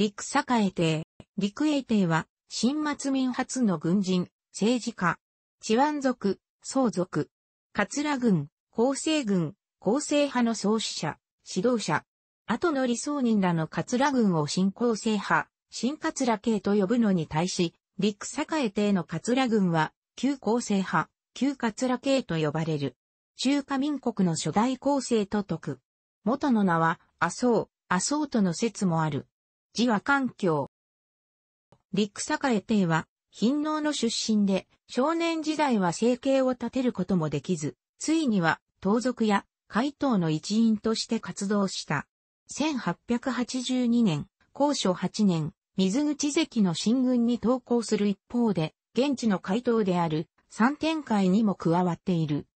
陸栄帝。陸栄帝は、新末民初の軍人、政治家。チワン族、宋族。桂軍、厚生軍、厚生派の創始者、指導者。後の理想人らの桂軍を新厚生派、新桂系と呼ぶのに対し、陸栄帝の桂軍は、旧厚生派、旧桂系と呼ばれる。中華民国の初代厚生と説く。元の名は、麻生、麻生との説もある。自は環境。陸栄帝は、貧農の出身で、少年時代は生計を立てることもできず、ついには、盗賊や、怪盗の一員として活動した。1882年、高所8年、水口関の進軍に投降する一方で、現地の怪盗である、三展開にも加わっている。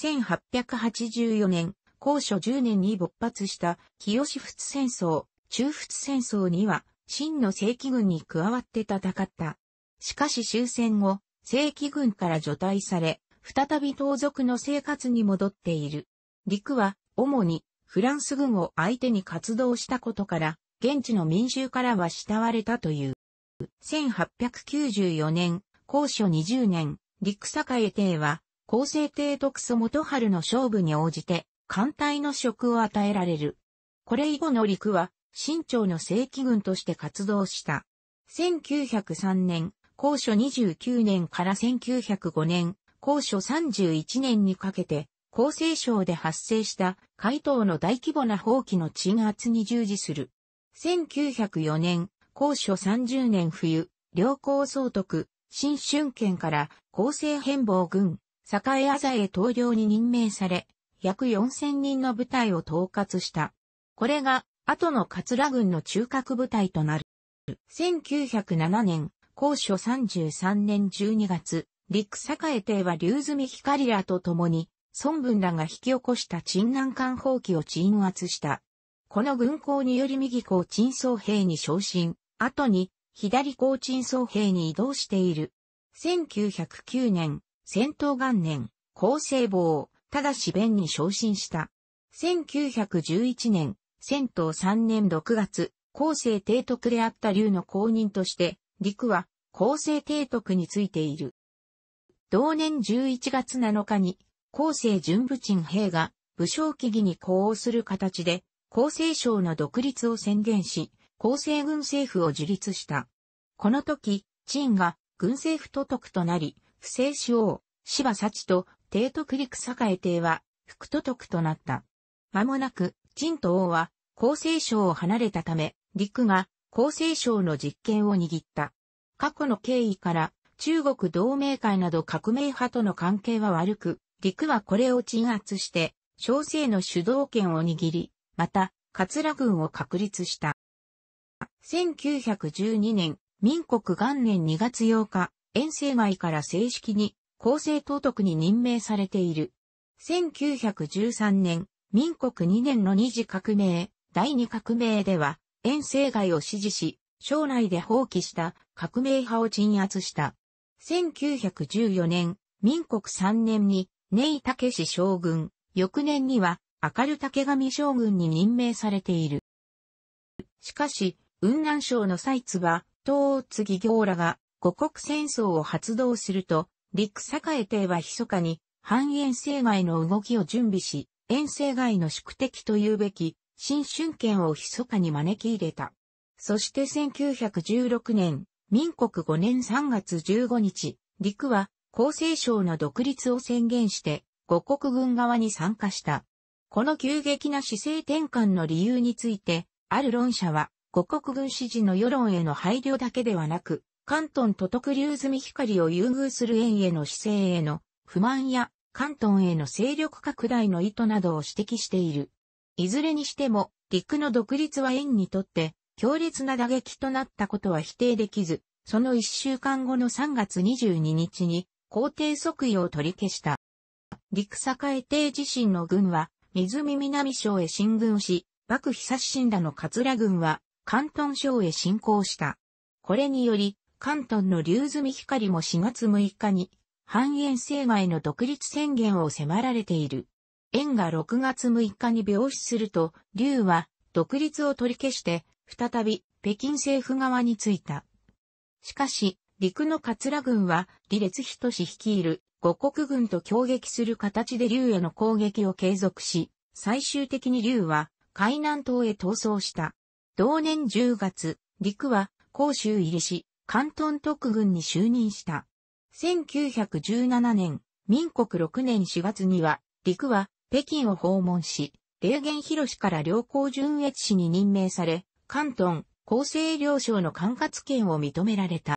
1884年、高所10年に勃発した清仏戦争、中仏戦争には、真の正規軍に加わって戦った。しかし終戦後、正規軍から除隊され、再び盗賊の生活に戻っている。陸は、主に、フランス軍を相手に活動したことから、現地の民衆からは慕われたという。1894年、高所20年、陸栄帝は、厚生帝徳祖元春の勝負に応じて、艦隊の職を与えられる。これ以後の陸は、新朝の正規軍として活動した。1903年、高所29年から1905年、高所31年にかけて、厚生省で発生した海東の大規模な放棄の鎮圧に従事する。1904年、高所30年冬、良好総督、新春県から厚生変貌軍、栄あざへ投領に任命され、約4000人の部隊を統括した。これが後の桂軍の中核部隊となる。1907年、高所33年12月、陸栄帝は竜積光らと共に、孫文らが引き起こした鎮南艦放棄を鎮圧した。この軍港により右港鎮総兵に昇進、後に左港鎮総兵に移動している。1909年、戦闘元年、厚生坊、ただし弁に昇進した。1911年、1 0 3年6月、後世帝徳であった劉の公認として、陸は後世帝徳についている。同年11月7日に、後世純部陳兵が武将起儀に呼応する形で、後生省の独立を宣言し、後生軍政府を樹立した。この時、陳が軍政府都督となり、不正首王、芝幸と帝徳陸栄帝は副都督となった。間もなく、陳と王は、厚生省を離れたため、陸が厚生省の実権を握った。過去の経緯から、中国同盟会など革命派との関係は悪く、陸はこれを鎮圧して、小生の主導権を握り、また、桂軍を確立した。1912年、民国元年2月8日、遠征外から正式に、厚生当督に任命されている。1913年、民国2年の二次革命、第二革命では、遠征外を支持し、省内で放棄した革命派を鎮圧した。1914年、民国3年に、ネイ・タケシ将軍、翌年には、明る竹上将軍に任命されている。しかし、雲南省の蔡津は、東津義行らが、五国戦争を発動すると、陸栄帝は密かに、半遠征外の動きを準備し、遠征外の宿敵というべき、新春権を密かに招き入れた。そして1916年、民国5年3月15日、陸は厚生省の独立を宣言して、五国軍側に参加した。この急激な姿勢転換の理由について、ある論者は、五国軍支持の世論への配慮だけではなく、関東都督流済み光を優遇する縁への姿勢への不満や関東への勢力拡大の意図などを指摘している。いずれにしても、陸の独立は円にとって強烈な打撃となったことは否定できず、その一週間後の3月22日に皇帝即位を取り消した。陸栄帝自身の軍は水見南省へ進軍し、幕久信らの桂軍は関東省へ進行した。これにより、関東の竜積光も4月6日に半円生涯の独立宣言を迫られている。円が6月6日に病死すると、劉は独立を取り消して、再び北京政府側に着いた。しかし、陸の桂軍は、李烈人氏率いる五国軍と攻撃する形で劉への攻撃を継続し、最終的に劉は海南島へ逃走した。同年10月、陸は甲州入りし、関東特軍に就任した。1917年、民国6年4月には、陸は北京を訪問し、霊源広氏から良好純越氏に任命され、関東、厚生両省の管轄権を認められた。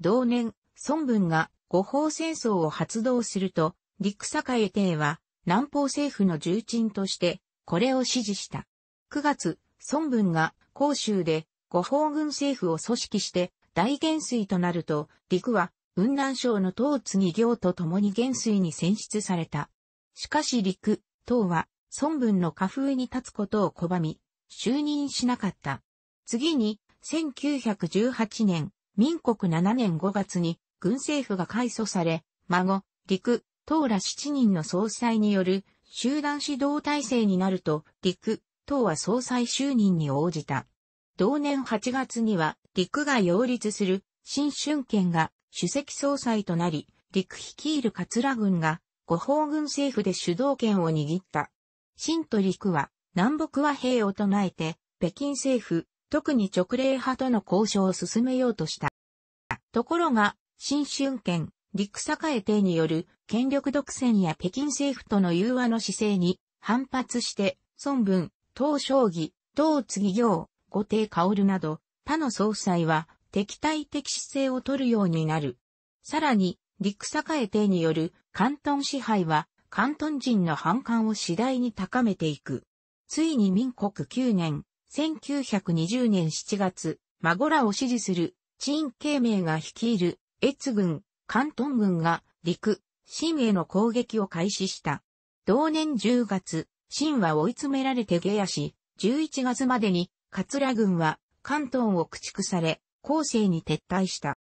同年、孫文が五方戦争を発動すると、陸栄帝は南方政府の重鎮としてこれを支持した。9月、孫文が広州で五方軍政府を組織して大元帥となると、陸は雲南省の唐津義行と共に元帥に選出された。しかし陸、唐は、孫文の下風に立つことを拒み、就任しなかった。次に、1918年、民国7年5月に、軍政府が改組され、孫、陸、唐ら7人の総裁による集団指導体制になると、陸、唐は総裁就任に応じた。同年8月には、陸が擁立する新春県が主席総裁となり、陸率いる桂軍が、五方軍政府で主導権を握った。新と陸は、南北和平を唱えて、北京政府、特に直令派との交渉を進めようとした。ところが、新春権、陸栄帝による権力独占や北京政府との融和の姿勢に反発して、孫文、東将義、東次行、後帝薫など、他の総裁は敵対的姿勢を取るようになる。さらに、陸栄帝による関東支配は、関東人の反感を次第に高めていく。ついに民国9年、1920年7月、孫らを支持する、陳慶明が率いる、越軍、関東軍が、陸、新への攻撃を開始した。同年10月、新は追い詰められて下野し、11月までに、桂軍は関東を駆逐され、後世に撤退した。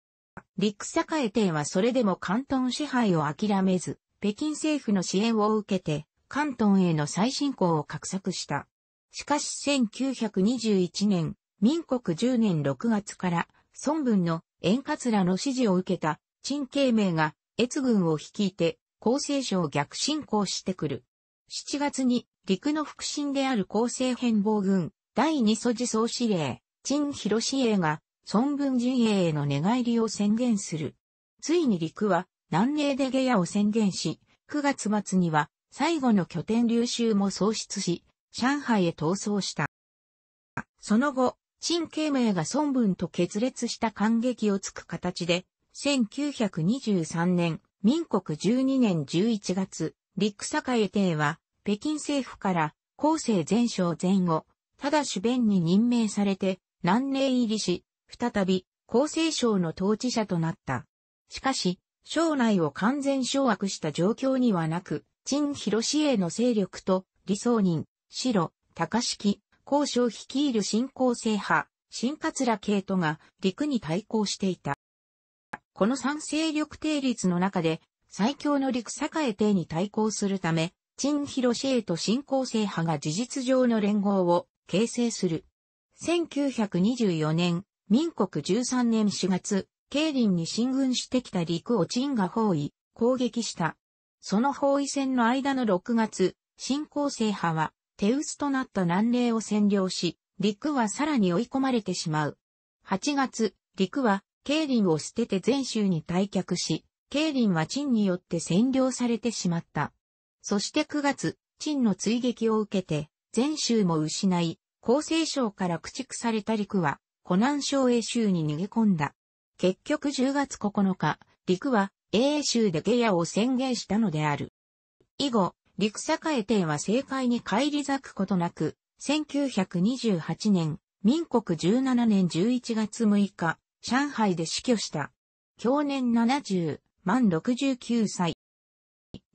陸栄帝はそれでも関東支配を諦めず、北京政府の支援を受けて、関東への再侵攻を画策した。しかし1921年、民国10年6月から、孫文の円滑らの指示を受けた、陳慶明が、越軍を率いて、厚生省を逆進行してくる。7月に、陸の腹心である厚生変貌軍、第二祖寺総司令、陳広司英が、孫文陣営への寝返りを宣言する。ついに陸は南寧で下野を宣言し、9月末には最後の拠点流州も喪失し、上海へ逃走した。その後、陳慶明が孫文と決裂した感激をつく形で、1923年、民国12年11月、陸栄帝は、北京政府から、後世前哨前後、ただ主弁に任命されて、南寧入りし、再び、厚生省の統治者となった。しかし、省内を完全掌握した状況にはなく、陳広氏への勢力と、理想人、白、高式、高所率いる新興政派、新桂系統が陸に対抗していた。この三勢力定律の中で、最強の陸栄帝に対抗するため、陳広氏へと新興政派が事実上の連合を形成する。1924年、民国13年4月、慶林に進軍してきた陸を陳が包囲、攻撃した。その包囲戦の間の6月、新興制派は、手薄となった南嶺を占領し、陸はさらに追い込まれてしまう。8月、陸は、慶林を捨てて全州に退却し、慶林は陳によって占領されてしまった。そして9月、陳の追撃を受けて、全州も失い、厚生省から駆逐された陸は、湖南省英州に逃げ込んだ。結局10月9日、陸は英州で下野を宣言したのである。以後、陸栄帝は政界に返り咲くことなく、1928年、民国17年11月6日、上海で死去した。去年70、満69歳。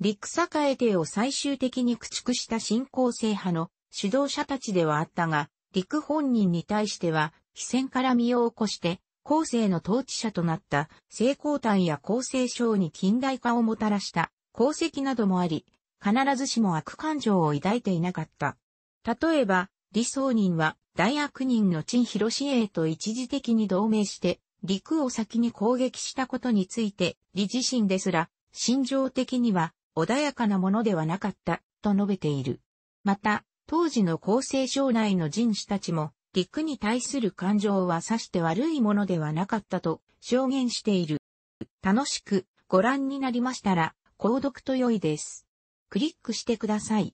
陸栄帝を最終的に駆逐した新興制派の指導者たちではあったが、陸本人に対しては非戦から身を起こして、後世の統治者となった成功譚や厚生省に近代化をもたらした功績などもあり、必ずしも悪感情を抱いていなかった。例えば、李宗仁は大悪人の陳広氏へと一時的に同盟して、陸を先に攻撃したことについて、李自身ですら、心情的には穏やかなものではなかった、と述べている。また、当時の厚生省内の人士たちも、陸に対する感情はさして悪いものではなかったと証言している。楽しくご覧になりましたら、購読と良いです。クリックしてください。